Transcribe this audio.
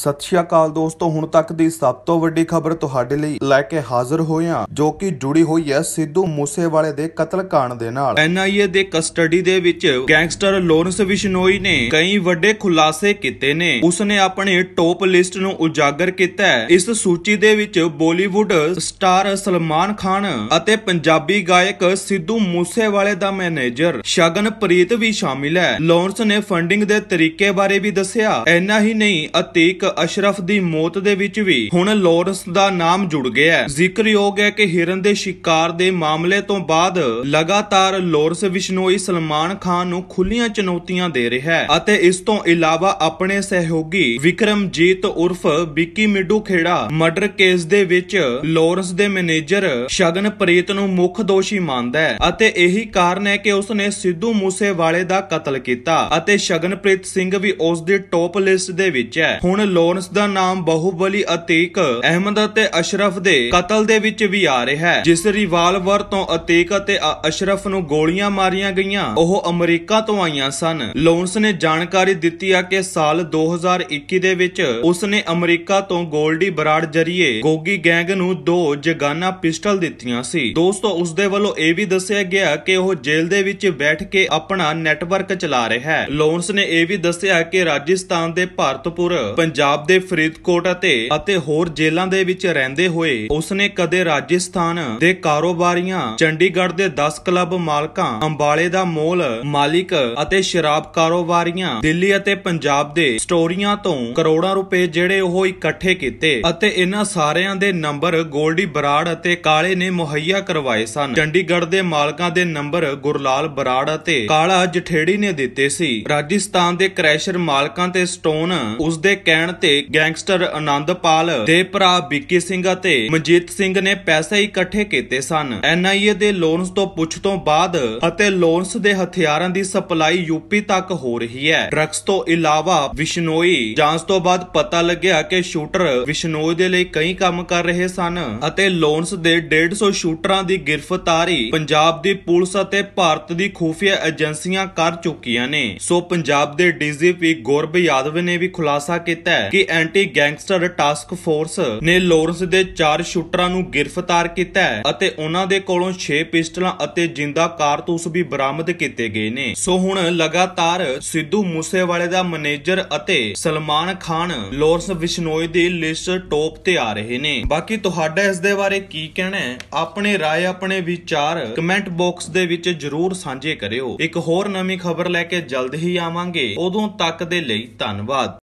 ਸਤਿ ਸ਼੍ਰੀ ਅਕਾਲ ਦੋਸਤੋ ਹੁਣ ਤੱਕ ਦੀ ਸਭ ਤੋਂ ਵੱਡੀ ਖਬਰ ਤੁਹਾਡੇ ਲਈ ਲੈ ਕੇ ਹਾਜ਼ਰ ਹੋਏ ਹਾਂ ਜੋ ਕਿ ਜੁੜੀ ਹੋਈ ਹੈ ਸਿੱਧੂ ਮੂਸੇਵਾਲੇ ਦੇ ਕਤਲकांड ਦੇ ਨਾਲ ਐਨਆਈਏ ਦੇ ਕਸਟਡੀ ਦੇ ਵਿੱਚ ਗੈਂਗਸਟਰ ਲੋਰੈਂਸ ਵਿਸ਼ਨੋਈ ਨੇ ਕਈ ਵੱਡੇ ਖੁਲਾਸੇ ਕੀਤੇ ਨੇ ਉਸਨੇ ਆਪਣੇ ਟੌਪ ਲਿਸਟ ਨੂੰ ਉਜਾਗਰ ਕੀਤਾ ਹੈ ਇਸ ਸੂਚੀ ਦੇ ਵਿੱਚ ਬਾਲੀਵੁੱਡ ਸਟਾਰ ਸਲਮਾਨ ਖਾਨ ਅਤੇ ਪੰਜਾਬੀ ਗਾਇਕ ਸਿੱਧੂ ਮੂਸੇਵਾਲੇ ਦਾ ਮੈਨੇਜਰ ਸ਼ਗਨਪ੍ਰੀਤ ਵੀ ਸ਼ਾਮਿਲ ਹੈ ਲੋਰੈਂਸ ਨੇ ਫੰਡਿੰਗ ਦੇ ਤਰੀਕੇ ਬਾਰੇ ਵੀ ਦੱਸਿਆ ਐਨਾ ਹੀ ਨਹੀਂ ਅਤੀਕ ਨਾਗਰਿਕ ਅਸ਼ਰਫ ਦੀ ਮੌਤ ਦੇ ਵਿੱਚ ਵੀ ਹੁਣ ਲਾਰੈਂਸ ਦਾ ਨਾਮ ਜੁੜ ਗਿਆ ਹੈ ਜ਼ਿਕਰਯੋਗ ਹੈ ਕਿ ਹਿਰਨ ਦੇ ਸ਼ਿਕਾਰ ਦੇ ਮਾਮਲੇ ਤੋਂ ਬਾਅਦ ਲਗਾਤਾਰ ਲਾਰੈਂਸ ਵਿਸ਼ਨੋਈ ਸਲਮਾਨ ਖਾਨ ਨੂੰ ਖੁੱਲੀਆਂ ਚੁਣੌਤੀਆਂ ਦੇ ਰਿਹਾ ਹੈ ਅਤੇ ਇਸ ਤੋਂ ਇਲਾਵਾ ਆਪਣੇ ਸਹਿਯੋਗੀ ਵਿਕਰਮਜੀਤ ਉਰਫ ਬਿੱਕੀ ਮਿੱਡੂ ਖੇੜਾ ਮਰਡਰ ਕੇਸ ਦੇ ਵਿੱਚ ਲਾਰੈਂਸ ਦੇ ਮੈਨੇਜਰ ਸ਼ਗਨ ਪ੍ਰੀਤ ਨੂੰ ਮੁੱਖ ਦੋਸ਼ੀ ਮੰਨਦਾ ਹੈ ਅਤੇ ਇਹੀ ਕਾਰਨ ਹੈ ਕਿ ਉਸ ਨੇ ਸਿੱਧੂ ਮੂਸੇਵਾਲੇ ਦਾ ਕਤਲ ਕੀਤਾ ਅਤੇ ਸ਼ਗਨਪ੍ਰੀਤ ਸਿੰਘ ਵੀ ਉਸ ਦੀ ਟੌਪ ਲਿਸਟ ਦੇ ਵਿੱਚ ਹੈ ਹੁਣ ਲੋਰੈਂਸ ਦਾ ਨਾਮ ਬਹੁਬਲੀ ਅਤੀਕ ਅਹਿਮਦ ਅਤੇ ਅਸ਼ਰਫ ਦੇ ਕਤਲ ਦੇ ਵਿੱਚ ਵੀ ਆ ਰਿਹਾ ਹੈ ਜਿਸ ਰਿਵਾਲਵਰ ਤੋਂ ਅਤੀਕ ਅਤੇ ਅਸ਼ਰਫ ਨੂੰ ਗੋਲੀਆਂ ਮਾਰੀਆਂ ਗਈਆਂ ਉਹ ਅਮਰੀਕਾ ਤੋਂ ਆਈਆਂ ਸਨ ਲੋਰੈਂਸ ਨੇ ਜਾਣਕਾਰੀ ਦਿੱਤੀ ਆ ਕਿ ਸਾਲ 2021 ਦੇ ਵਿੱਚ ਉਸ ਨੇ ਅਮਰੀਕਾ ਤੋਂ ਗੋਲਡੀ ਬਰਾੜ ਜਰੀਏ ਗੋਗੀ ਗੈਂਗ ਨੂੰ ਦੋ ਜਗਾਨਾ ਪਿਸਟਲ ਦਿੱਤੀਆਂ ਸੀ ਦੋਸਤੋ ਉਸ ਦੇ ਵੱਲੋਂ ਇਹ ਵੀ ਦੱਸਿਆ ਗਿਆ ਕਿ ਉਹ ਜੇਲ੍ਹ ਦੇ ਵਿੱਚ ਬੈਠ ਕੇ ਆਪਣਾ ਨੈਟਵਰਕ ਚਲਾ ਰਿਹਾ ਹੈ ਲੋਰੈਂਸ ਨੇ ਇਹ ਵੀ ਦੱਸਿਆ ਕਿ ਰਾਜਸਥਾਨ ਦੇ ਭਾਰਤਪੁਰ ਪੰਜਾਬ ਪੰਜਾਬ ਦੇ ਫਰੀਦਕੋਟ ਅਤੇ ਅਤੇ ਹੋਰ ਜੇਲ੍ਹਾਂ ਦੇ ਵਿੱਚ ਰਹਿੰਦੇ ਹੋਏ ਉਸਨੇ ਕਦੇ ਰਾਜਸਥਾਨ ਦੇ ਕਾਰੋਬਾਰੀਆਂ ਚੰਡੀਗੜ੍ਹ ਦੇ 10 ਕਲੱਬ ਮਾਲਕਾਂ ਅੰਬਾਲੇ ਦਾ ਮੋਲ ਮਾਲਿਕ ਅਤੇ ਸ਼ਰਾਬ ਕਾਰੋਬਾਰੀਆਂ ਦਿੱਲੀ ਅਤੇ ਪੰਜਾਬ ਦੇ ਸਟੋਰੀਆਂ ਤੋਂ ਕਰੋੜਾਂ ਰੁਪਏ ਜਿਹੜੇ ਉਹ ਇਕੱਠੇ ਕੀਤੇ ਅਤੇ ਇਹਨਾਂ ਸਾਰਿਆਂ ਦੇ ਨੰਬਰ ਗੋਲਡੀ ਬਰਾੜ ਅਤੇ ਕਾਲੇ ਨੇ ਮੁਹੱਈਆ ਕਰਵਾਏ ਸਨ ਚੰਡੀਗੜ੍ਹ ਦੇ ਮਾਲਕਾਂ ਦੇ ਨੰਬਰ ਗੁਰਲਾਲ ਬਰਾੜ ਅਤੇ ਕਾਲਾ ਜਠੇੜੀ ਨੇ ਦਿੱਤੇ ਸੀ ਰਾਜਸਥਾਨ ਦੇ ਕ੍ਰੈਸ਼ਰ ਮਾਲਕਾਂ ਤੇ ਸਟੋਨ ਉਸ ਦੇ ਕਹਿਣ ਲੈਣ ਤੇ ਗੈਂਗਸਟਰ ਆਨੰਦਪਾਲ ਦੇ ਭਰਾ ਬਿੱਕੀ ਸਿੰਘ ਅਤੇ ਮਨਜੀਤ ਸਿੰਘ ਨੇ ਪੈਸੇ ਇਕੱਠੇ ਕੀਤੇ ਸਨ ਐਨਆਈਏ ਦੇ ਲੋਨਸ ਤੋਂ ਪੁੱਛ ਤੋਂ ਬਾਅਦ ਅਤੇ ਲੋਨਸ ਦੇ ਹਥਿਆਰਾਂ ਦੀ ਸਪਲਾਈ ਯੂਪੀ ਤੱਕ ਹੋ ਰਹੀ ਹੈ ਡਰੱਗਸ ਤੋਂ ਇਲਾਵਾ ਵਿਸ਼ਨੋਈ ਜਾਂਚ ਤੋਂ ਬਾਅਦ ਪਤਾ ਲੱਗਿਆ ਕਿ ਸ਼ੂਟਰ ਵਿਸ਼ਨੋਈ ਦੇ ਲਈ ਕਈ ਕੰਮ ਕਰ ਰਹੇ ਸਨ ਅਤੇ ਲੋਨਸ ਦੇ 150 ਸ਼ੂਟਰਾਂ ਦੀ ਗ੍ਰਿਫਤਾਰੀ ਪੰਜਾਬ ਦੀ ਪੁਲਿਸ ਅਤੇ ਭਾਰਤ ਦੀ ਖੂਫੀਆ ਏਜੰਸੀਆਂ ਕਰ ਚੁੱਕੀਆਂ ਨੇ ਸੋ ਪੰਜਾਬ ਦੇ ਡੀਜੀਪੀ ਗੁਰਬ ਯਾਦਵ ਨੇ ਵੀ ਖੁਲਾਸਾ ਕੀਤਾ ਹੈ ਕਿ ਐਂਟੀ ਗੈਂਗਸਟਰ ਟਾਸਕ ਫੋਰਸ ਨੇ ਲੋਰੈਂਸ ਦੇ ਚਾਰ ਸ਼ੂਟਰਾਂ ਨੂੰ ਗ੍ਰਿਫਤਾਰ ਕੀਤਾ ਹੈ ਅਤੇ ਉਹਨਾਂ ਦੇ ਕੋਲੋਂ 6 ਪਿਸਟਲਾਂ ਅਤੇ ਜਿੰਦਾ ਕਾਰਤੂਸ ਵੀ ਬਰਾਮਦ ਕੀਤੇ ਗਏ ਨੇ ਸੋ ਹੁਣ ਲਗਾਤਾਰ ਸਿੱਧੂ ਮੂਸੇਵਾਲੇ ਦਾ ਮੈਨੇਜਰ ਅਤੇ ਸਲਮਾਨ ਖਾਨ ਲੋਰੈਂਸ ਵਿਸ਼ਨੋਈ ਦੀ ਲਿਸਟ ਟੌਪ ਤੇ ਆ ਰਹੇ ਨੇ ਬਾਕੀ ਤੁਹਾਡਾ ਇਸ ਦੇ ਬਾਰੇ ਕੀ ਕਹਿਣਾ ਹੈ ਆਪਣੇ رائے ਆਪਣੇ ਵਿਚਾਰ ਕਮੈਂਟ ਬਾਕਸ ਦੇ ਵਿੱਚ ਜਰੂਰ ਸਾਂਝੇ ਕਰਿਓ ਇੱਕ ਹੋਰ ਨਵੀਂ ਖਬਰ ਲੈ ਕੇ ਜਲਦ ਹੀ ਆਵਾਂਗੇ ਉਦੋਂ ਤੱਕ ਦੇ ਲਈ ਧੰਨਵਾਦ